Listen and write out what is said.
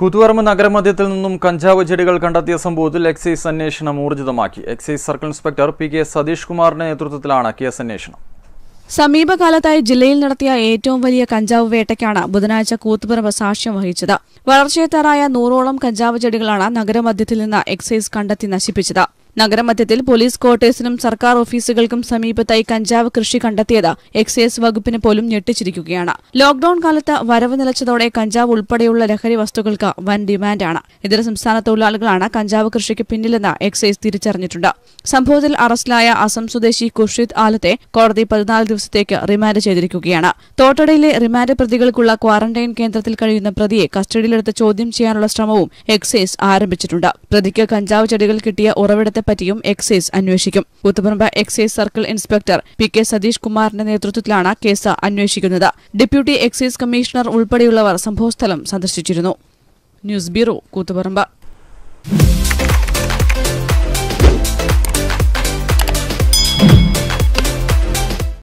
കൂത്തുപറമ്പ് നഗരമധ്യത്തിൽ നിന്നും കഞ്ചാവ് ചെടികൾ കണ്ടെത്തിയ സംഭവത്തിൽ എക്സൈസ് അന്വേഷണം ഊർജിതമാക്കി excise circle inspector P K Satheesh കുമാറിന്റെ നേതൃത്വത്തിലാണ് കേസ് അന്വേഷണം സമീപകാലത്തായി ജില്ലയിൽ നടത്തിയ ഏറ്റവും വലിയ കഞ്ചാവ് വേട്ടയ്ക്കാണ് ബുധനാഴ്ച കൂത്തുപറമ്പ് സാക്ഷ്യം വഹിച്ചത് വളർച്ചയെത്താറായ നൂറോളം കഞ്ചാവ് ചെടികളാണ് നഗരമധ്യത്തിൽ നിന്ന് എക്സൈസ് കണ്ടെത്തി നശിപ്പിച്ചത് നഗരമധ്യത്തിൽ പോലീസ് ക്വാർട്ടേഴ്സിനും സർക്കാർ ഓഫീസുകൾക്കും സമീപത്തായി കഞ്ചാവ് കൃഷി കണ്ടെത്തിയത് എക്സൈസ് വകുപ്പിന് പോലും ഞെട്ടിച്ചിരിക്കുകയാണ് ലോക്ഡൌൺ കാലത്ത് വരവ് നിലച്ചതോടെ കഞ്ചാവ് ഉൾപ്പെടെയുള്ള ലഹരി വസ്തുക്കൾക്ക് വൻ ഡിമാൻഡാണ് ഇതര സംസ്ഥാന തൊഴിലാളികളാണ് കഞ്ചാവ് കൃഷിക്ക് പിന്നിലെന്ന് എക്സൈസ് തിരിച്ചറിഞ്ഞിട്ടുണ്ട് സംഭവത്തിൽ അറസ്റ്റിലായ അസം സ്വദേശി ഖുർഷിദ് ആലത്തെ കോടതി പതിനാല് ദിവസത്തേക്ക് റിമാൻഡ് ചെയ്തിരിക്കുകയാണ് തോട്ടടയിലെ റിമാൻഡ് പ്രതികൾക്കുള്ള ക്വാറന്റൈൻ കേന്ദ്രത്തിൽ കഴിയുന്ന പ്രതിയെ കസ്റ്റഡിയിലെടുത്ത് ചോദ്യം ചെയ്യാനുള്ള ശ്രമവും എക്സൈസ് ആരംഭിച്ചിട്ടുണ്ട് പ്രതിക്ക് കഞ്ചാവ് ചെടികൾ കിട്ടിയ ഉറവിടത്തെ സംഭവത്തെപ്പറ്റിയും എക്സൈസ് അന്വേഷിക്കും Koothuparamba excise circle inspector P K Satheesh കുമാറിന്റെ നേതൃത്വത്തിലാണ് കേസ് അന്വേഷിക്കുന്നത് ഡെപ്യൂട്ടി എക്സൈസ് കമ്മീഷണർ ഉൾപ്പെടെയുള്ളവർ സംഭവസ്ഥലം സന്ദർശിച്ചിരുന്നു ന്യൂസ് ബ്യൂറോ കൂത്തുപറമ്പ്